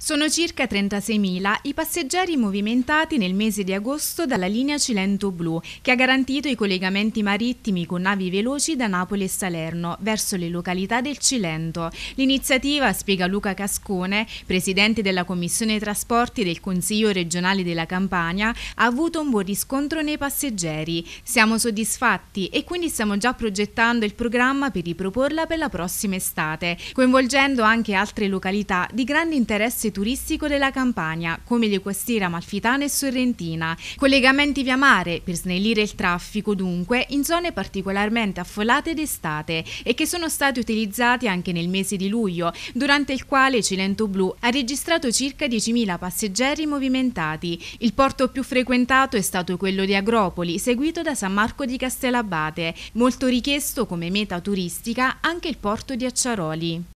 Sono circa 36.000 i passeggeri movimentati nel mese di agosto dalla linea Cilento Blu, che ha garantito i collegamenti marittimi con navi veloci da Napoli e Salerno verso le località del Cilento. L'iniziativa, spiega Luca Cascone, presidente della Commissione Trasporti del Consiglio regionale della Campania, ha avuto un buon riscontro nei passeggeri. Siamo soddisfatti e quindi stiamo già progettando il programma per riproporla per la prossima estate, coinvolgendo anche altre località di grande interesse interesse turistico della Campania, come le costiere amalfitana e sorrentina, collegamenti via mare per snellire il traffico dunque in zone particolarmente affollate d'estate e che sono stati utilizzati anche nel mese di luglio, durante il quale Cilento Blu ha registrato circa 10.000 passeggeri movimentati. Il porto più frequentato è stato quello di Agropoli, seguito da San Marco di Castellabate, molto richiesto come meta turistica anche il porto di Acciaroli.